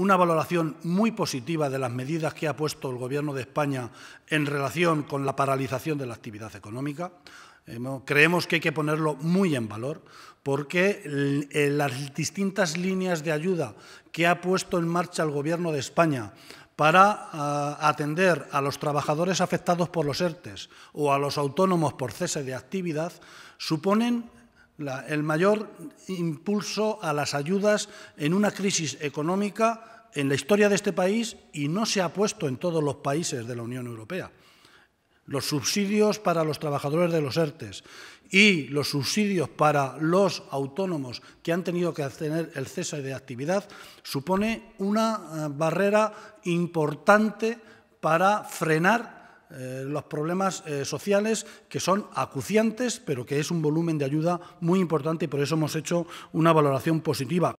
una valoración muy positiva de las medidas que ha puesto el Gobierno de España en relación con la paralización de la actividad económica. Creemos que hay que ponerlo muy en valor porque las distintas líneas de ayuda que ha puesto en marcha el Gobierno de España para ah, atender a los trabajadores afectados por los ERTES o a los autónomos por cese de actividad suponen el mayor impulso a las ayudas en una crisis económica en la historia de este país y no se ha puesto en todos los países de la Unión Europea. Los subsidios para los trabajadores de los ERTES y los subsidios para los autónomos que han tenido que tener el cese de actividad supone una eh, barrera importante para frenar eh, los problemas eh, sociales que son acuciantes, pero que es un volumen de ayuda muy importante y por eso hemos hecho una valoración positiva.